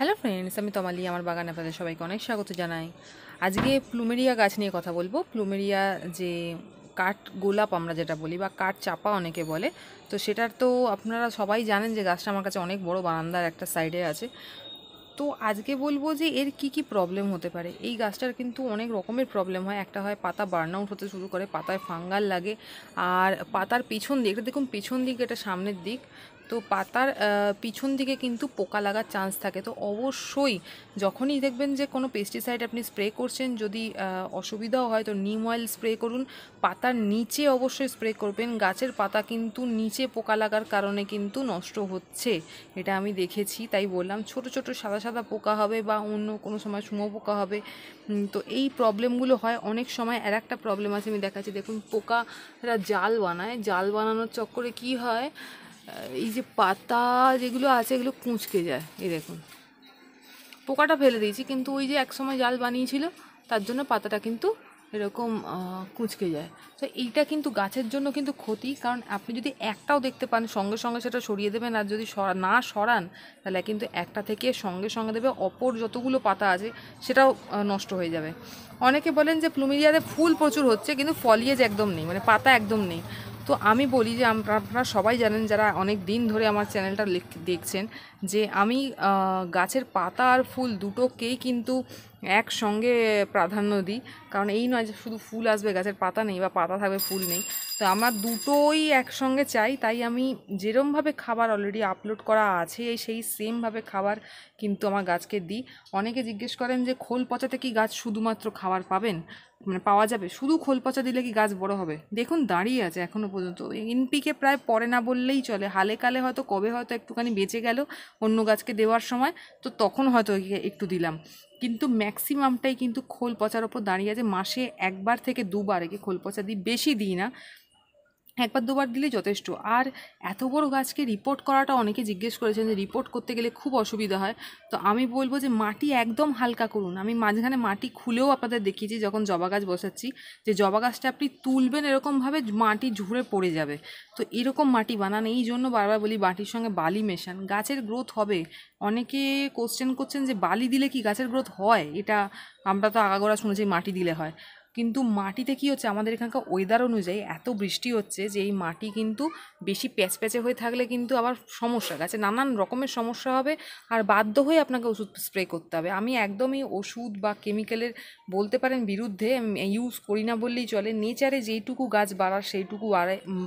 hello friends আমি তমালি আমার বাগানে আপনাদের সবাইকে অনেক স্বাগত জানাই আজকে প্লুমেরিয়া গাছ নিয়ে কথা বলবো প্লুমেরিয়া যে কাঠ গোলাপ আমরা যেটা বলি বা কাঠ চাপা অনেকে বলে তো সেটার তো আপনারা সবাই জানেন যে গাছটা আমার কাছে অনেক বড় বারান্দার একটা সাইডে আছে তো আজকে বলবো যে এর কি কি প্রবলেম হতে পারে এই গাছটার কিন্তু অনেক রকমের প্রবলেম হয় একটা হয় পাতা বার্নআউট হতে শুরু করে পাতায় ফাঙ্গাল লাগে আর পাতার পিছন দিক এটা দেখুন পিছন দিক এটা সামনের দিক তো পাতার পিছন দিকে কিন্তু পোকা লাগার চান্স থাকে তো অবশ্যই যখনই দেখবেন যে কোনো পেস্টিসাইড আপনি স্প্রে করছেন যদি অসুবিধাও হয় তো নিম অয়েল স্প্রে করুন পাতার নিচে অবশ্যই স্প্রে করবেন গাছের পাতা কিন্তু নিচে পোকা লাগার কারণে কিন্তু নষ্ট হচ্ছে এটা আমি দেখেছি তাই বললাম ছোট ছোট সাদা সাদা পোকা হবে বা অন্য কোনো সময় সুমো পোকা হবে তো এই প্রবলেমগুলো হয় অনেক সময় আর একটা প্রবলেম আছে আমি দেখাচ্ছি দেখুন পোকারা জাল বানায় জাল বানানোর চক্করে কি হয় এই যে পাতা যেগুলো আছে এগুলো কুঁচকে যায় এই দেখুন পোকাটা ফেলে দিয়েছি কিন্তু ওই যে একসময় জাল বানিয়েছিল তার জন্য পাতাটা কিন্তু এরকম কুঁচকে যায় তো এইটা কিন্তু গাছের জন্য কিন্তু ক্ষতি কারণ আপনি যদি একটাও দেখতে পান সঙ্গে সঙ্গে সেটা সরিয়ে দেবেন আর যদি না সরান তাহলে কিন্তু একটা থেকে সঙ্গে সঙ্গে দেবে অপর যতগুলো পাতা আছে সেটাও নষ্ট হয়ে যাবে অনেকে বলেন যে প্লুমিরিয়াতে ফুল প্রচুর হচ্ছে কিন্তু ফলিয়েজ একদম নেই মানে পাতা একদম নেই তো আমি বলি যে আপনারা সবাই জানেন যারা অনেক দিন ধরে আমার চ্যানেলটা দেখছেন যে আমি গাছের পাতা আর ফুল দুটোকেই কিন্তু একসঙ্গে প্রাধান্য দিই কারণ এই নয় যে শুধু ফুল আসবে গাছের পাতা নেই বা পাতা থাকবে ফুল নেই তো আমার দুটোই একসঙ্গে চাই তাই আমি যেরমভাবে খাবার অলরেডি আপলোড করা আছে সেই সেমভাবে খাবার কিন্তু আমার গাছকে দিই অনেকে জিজ্ঞেস করেন যে খোল পচাতে কি গাছ শুধুমাত্র খাবার পাবেন মানে পাওয়া যাবে শুধু খোল পচা দিলে কি গাছ বড় হবে দেখুন দাঁড়িয়ে আছে এখনও পর্যন্ত এনপিকে প্রায় পরে না বললেই চলে হালে কালে হয়তো কবে হয়তো একটুখানি বেঁচে গেল অন্য গাছকে দেওয়ার সময় তো তখন হয়তো একটু দিলাম কিন্তু ম্যাক্সিমামটাই কিন্তু খোল পচার ওপর দাঁড়িয়ে আছে মাসে একবার থেকে দুবার একে খোল পচা দিই বেশি দিই না একবার দুবার দিলে যথেষ্ট আর এত বড় গাছকে রিপোর্ট করাটা অনেকে জিজ্ঞেস করেছেন যে রিপোর্ট করতে গেলে খুব অসুবিধা হয় তো আমি বলবো যে মাটি একদম হালকা করুন আমি মাঝখানে মাটি খুলেও আপনাদের দেখিয়েছি যখন জবা গাছ বসাচ্ছি যে জবা গাছটা আপনি তুলবেন এরকমভাবে মাটি ঝুড়ে পড়ে যাবে তো এরকম মাটি বানান এই জন্য বারবার বলি মাটির সঙ্গে বালি মেশান গাছের গ্রোথ হবে অনেকে কোশ্চেন করছেন যে বালি দিলে কি গাছের গ্রোথ হয় এটা আমরা তো আগাগোড়া শুনেছি মাটি দিলে হয় কিন্তু মাটিতে কি হচ্ছে আমাদের এখানকার ওয়েদার অনুযায়ী এত বৃষ্টি হচ্ছে যে এই মাটি কিন্তু বেশি প্যাচপ্যাচে হয়ে থাকলে কিন্তু আবার সমস্যা গাছে নানান রকমের সমস্যা হবে আর বাধ্য হয়ে আপনাকে ওষুধ স্প্রে করতে হবে আমি একদমই ওষুধ বা কেমিক্যালের বলতে পারেন বিরুদ্ধে ইউজ করি না বললেই চলে নেচারে যেইটুকু গাছ বাড়ার সেইটুকু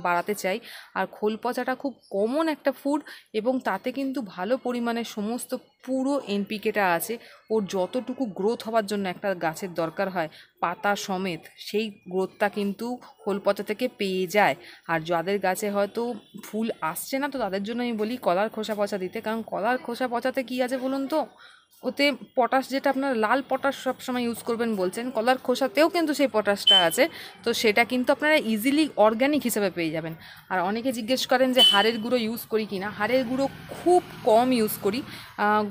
বাড়াতে চাই আর খোল পচাটা খুব কমন একটা ফুড এবং তাতে কিন্তু ভালো পরিমাণে সমস্ত পুরো এনপিকেটা আছে ওর যতটুকু গ্রোথ হওয়ার জন্য একটা গাছের দরকার হয় পাতা সমেত সেই গ্রোথটা কিন্তু খোল পচা থেকে পেয়ে যায় আর যাদের গাছে হয়তো ফুল আসছে না তো তাদের জন্য আমি বলি কলার খোসা পচা দিতে কারণ কলার খোসা পচাতে কী আছে বলুন তো ওতে পটাশ যেটা আপনার লাল পটাশ সবসময় ইউজ করবেন বলছেন কলার খোসাতেও কিন্তু সেই পটাশটা আছে তো সেটা কিন্তু আপনারা ইজিলি অর্গ্যানিক হিসেবে পেয়ে যাবেন আর অনেকে জিজ্ঞেস করেন যে হাড়ের গুঁড়ো ইউজ করি কি না হাড়ের গুঁড়ো খুব কম ইউজ করি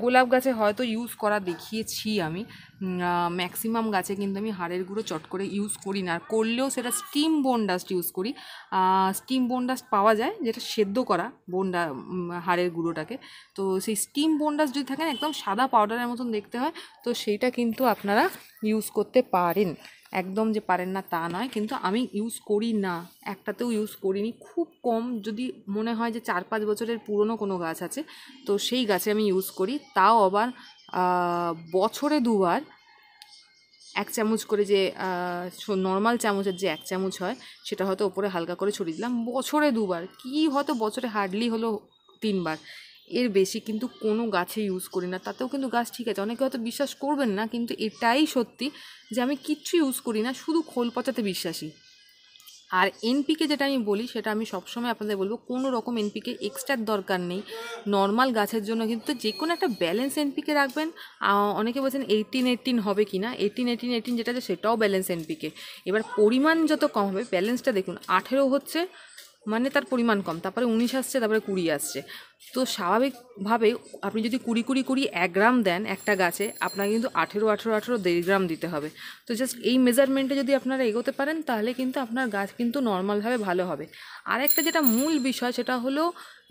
গোলাপ গাছে হয়তো ইউজ করা দেখিয়েছি আমি ম্যাক্সিমাম গাছে কিন্তু আমি হাড়ের তেল গুঁড়ো চট করে ইউজ করি না আর করলেও সেটা স্টিম বোন ডাস্ট ইউজ করি স্টিম বোন ডাস্ট পাওয়া যায় যেটা সেদ্ধ করা বোনডা হাড়ের গুঁড়োটাকে তো সেই স্টিম বোন ডাস্ট যদি থাকেন একদম সাদা পাউডারের মতন দেখতে হয় তো সেইটা কিন্তু আপনারা ইউজ করতে পারেন একদম যে পারেন না তা নয় কিন্তু আমি ইউজ করি না একটাতেও ইউজ করিনি খুব কম যদি মনে হয় যে চার পাঁচ বছরের পুরনো কোনো গাছ আছে তো সেই গাছে আমি ইউজ করি তাও আবার বছরে দুবার এক চামচ করে যে নর্মাল চামচের যে এক চামচ হয় সেটা হয়তো ওপরে হালকা করে ছড়িয়ে দিলাম বছরে দুবার কি হয়তো বছরে হার্ডলি হলো তিনবার এর বেশি কিন্তু কোনো গাছে ইউজ করি না তাতেও কিন্তু গাছ ঠিক আছে অনেকে হয়তো বিশ্বাস করবেন না কিন্তু এটাই সত্যি যে আমি কিচ্ছু ইউজ করি না শুধু খোল পচাতে বিশ্বাসী আর এনপিকে যেটা আমি বলি সেটা আমি সবসময় আপনাদের বলবো কোনো রকম এনপিকে এক্সট্রার দরকার নেই নর্মাল গাছের জন্য কিন্তু যে কোনো একটা ব্যালেন্স এনপিকে রাখবেন অনেকে বলছেন এইটিন এইটিন হবে কি না এইটিন এইটিন এইটিন যেটা আছে সেটাও ব্যালেন্স এনপিকে এবার পরিমাণ যত কম হবে ব্যালেন্সটা দেখুন আঠেরো হচ্ছে মানে তার পরিমাণ কম তারপরে উনিশ আসছে তারপরে কুড়ি আসছে তো স্বাভাবিকভাবে আপনি যদি কুড়ি কুড়ি কুড়ি এক গ্রাম দেন একটা গাছে আপনাকে কিন্তু আঠেরো আঠেরো আঠেরো দেড় গ্রাম দিতে হবে তো জাস্ট এই মেজারমেন্টে যদি আপনারা এগোতে পারেন তাহলে কিন্তু আপনার গাছ কিন্তু নর্মালভাবে ভালো হবে আর একটা যেটা মূল বিষয় সেটা হলো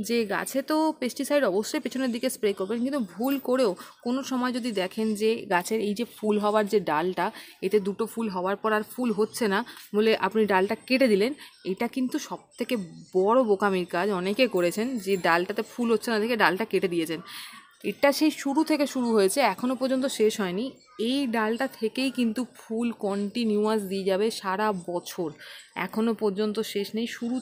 যে গাছে তো পেস্টিসাইড অবশ্যই পেছনের দিকে স্প্রে করবেন কিন্তু ভুল করেও কোনো সময় যদি দেখেন যে গাছের এই যে ফুল হওয়ার যে ডালটা এতে দুটো ফুল হওয়ার পর আর ফুল হচ্ছে না বলে আপনি ডালটা কেটে দিলেন এটা কিন্তু সবথেকে বড়ো বোকামির কাজ অনেকে করেছেন যে ডালটাতে ফুল হচ্ছে না দেখে ডালটা কেটে দিয়েছেন এটা সেই শুরু থেকে শুরু হয়েছে এখনও পর্যন্ত শেষ হয়নি এই ডালটা থেকেই কিন্তু ফুল কন্টিনিউয়াস দিয়ে যাবে সারা বছর এখনও পর্যন্ত শেষ নেই শুরু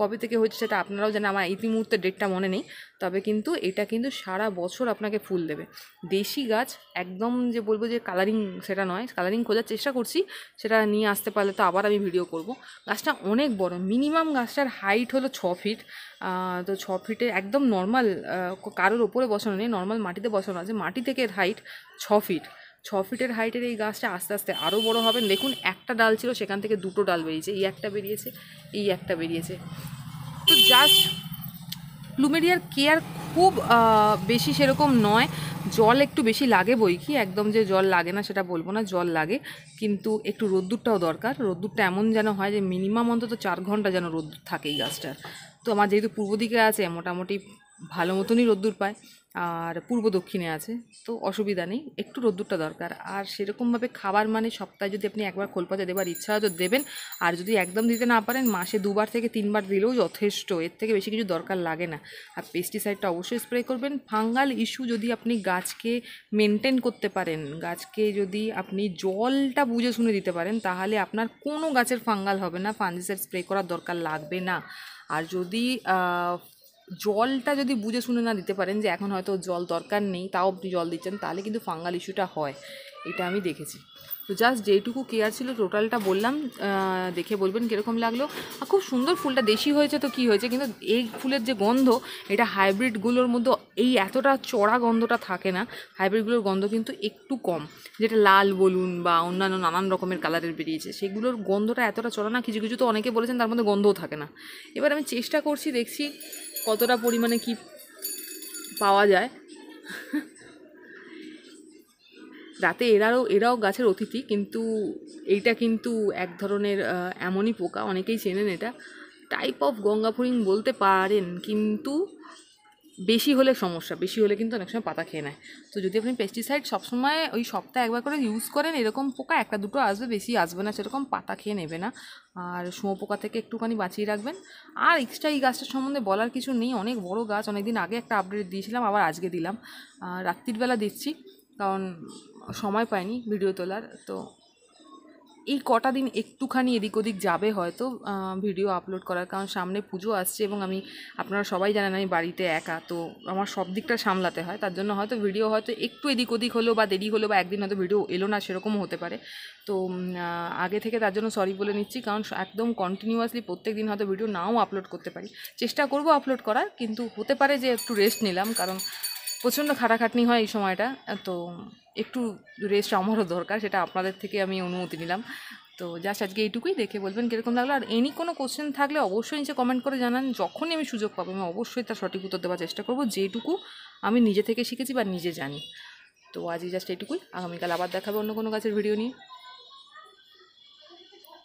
কবে থেকে হচ্ছে সেটা আপনারাও জানেন আমার ইতিমুহূর্তে ডেটটা মনে নেই তবে কিন্তু এটা কিন্তু সারা বছর আপনাকে ফুল দেবে দেশি গাছ একদম যে বলবো যে কালারিং সেটা নয় কালারিং খোঁজার চেষ্টা করছি সেটা নিয়ে আসতে পারলে তো আবার আমি ভিডিও করব গাছটা অনেক বড় মিনিমাম গাছটার হাইট হলো ছ ফিট তো ছ ফিটে একদম নর্মাল কারোর ওপরে বসানো নেই নর্মাল মাটিতে বসানো আছে মাটি থেকে হাইট ছ ফিট ছ ফিটের হাইটের এই গাছটা আস্তে আস্তে আরও বড় হবে দেখুন একটা ডাল ছিল সেখান থেকে দুটো ডাল বেরিয়েছে এই একটা বেরিয়েছে এই একটা বেরিয়েছে তো জাস্ট প্লুমেরিয়ার কেয়ার খুব বেশি সেরকম নয় জল একটু বেশি লাগে বই কি একদম যে জল লাগে না সেটা বলবো না জল লাগে কিন্তু একটু রোদ্দুরটাও দরকার রোদ্দুরটা এমন যেন হয় যে মিনিমাম অন্তত চার ঘন্টা যেন রোদ্দুর থাকে এই গাছটার তো আমার যেহেতু পূর্ব দিকে আছে মোটামুটি ভালো মতনই রোদ্দুর পায় আর পূর্ব দক্ষিণে আছে তো অসুবিধা নেই একটু রোদ্দুরটা দরকার আর সেরকমভাবে খাবার মানে সপ্তাহে যদি আপনি একবার খোলপাতা দেবার ইচ্ছা হয় তো দেবেন আর যদি একদম দিতে না পারেন মাসে দুবার থেকে তিনবার দিলেও যথেষ্ট এর থেকে বেশি কিছু দরকার লাগে না আর পেস্টিসাইডটা অবশ্যই স্প্রে করবেন ফাঙ্গাল ইস্যু যদি আপনি গাছকে মেনটেন করতে পারেন গাছকে যদি আপনি জলটা বুঝে শুনে দিতে পারেন তাহলে আপনার কোনো গাছের ফাঙ্গাল হবে না ফাঙ্গিসাইড স্প্রে করার দরকার লাগবে না আর যদি জলটা যদি বুঝে শুনে না দিতে পারেন যে এখন হয়তো জল দরকার নেই তাও আপনি জল দিচ্ছেন তাহলে কিন্তু ফাঙ্গাল ইস্যুটা হয় এটা আমি দেখেছি তো জাস্ট যেটুকু কেয়ার ছিল টোটালটা বললাম দেখে বলবেন কীরকম লাগলো আর খুব সুন্দর ফুলটা দেশি হয়েছে তো কি হয়েছে কিন্তু এই ফুলের যে গন্ধ এটা হাইব্রিডগুলোর মধ্যে এই এতটা চড়া গন্ধটা থাকে না হাইব্রিডগুলোর গন্ধ কিন্তু একটু কম যেটা লাল বলুন বা অন্যান্য নানান রকমের কালারের বেরিয়েছে সেগুলোর গন্ধটা এতটা চড়া না কিছু কিছু তো অনেকে বলেছেন তার মধ্যে গন্ধও থাকে না এবার আমি চেষ্টা করছি দেখছি কতটা পরিমাণে কি পাওয়া যায় রাতে এরাও এরাও গাছের অতিথি কিন্তু এইটা কিন্তু এক ধরনের এমনই পোকা অনেকেই চেনেন এটা টাইপ অফ গঙ্গা বলতে পারেন কিন্তু বেশি হলে সমস্যা বেশি হলে কিন্তু অনেক সময় পাতা খেয়ে নেয় তো যদি আপনি পেস্টিসাইড সবসময় ওই সপ্তাহে একবার করে ইউজ করেন এরকম পোকা একটা দুটো আসবে বেশি আসবে না সেরকম পাতা খেয়ে নেবে না আর শুঁয়োপোকা থেকে একটুখানি বাঁচিয়ে রাখবেন আর এক্সট্রা এই গাছটার সম্বন্ধে বলার কিছু নেই অনেক বড় গাছ অনেকদিন আগে একটা আপডেট দিয়েছিলাম আবার আজকে দিলাম রাত্রির বেলা দিচ্ছি কারণ সময় পাইনি ভিডিও তোলার তো এই কটা দিন একটুখানি এদিক ওদিক যাবে হয়তো ভিডিও আপলোড করার কারণ সামনে পুজো আসছে এবং আমি আপনারা সবাই জানেন আমি বাড়িতে একা তো আমার সব দিকটা সামলাতে হয় তার জন্য হয়তো ভিডিও হয়তো একটু এদিক ওদিক হলো বা দেরি হলো বা একদিন হয়তো ভিডিও এলো না সেরকমও হতে পারে তো আগে থেকে তার জন্য সরি বলে নিচ্ছি কারণ একদম কন্টিনিউয়াসলি প্রত্যেক দিন হয়তো ভিডিও নাও আপলোড করতে পারি চেষ্টা করব আপলোড করার কিন্তু হতে পারে যে একটু রেস্ট নিলাম কারণ প্রচণ্ড খাটাখাটনি হয় এই সময়টা তো একটু রেস্ট আমারও দরকার সেটা আপনাদের থেকে আমি অনুমতি নিলাম তো জাস্ট আজকে এইটুকুই দেখে বলবেন কীরকম লাগলো আর এনি কোনো কোশ্চেন থাকলে অবশ্যই নিচে কমেন্ট করে জানান যখনই আমি সুযোগ পাবো আমি অবশ্যই তার সঠিক উত্তর দেওয়ার চেষ্টা করবো যেটুকু আমি নিজে থেকে শিখেছি বা নিজে জানি তো আজই জাস্ট এইটুকুই আগামীকাল আবার দেখাবে অন্য কোনো গাছের ভিডিও নিয়ে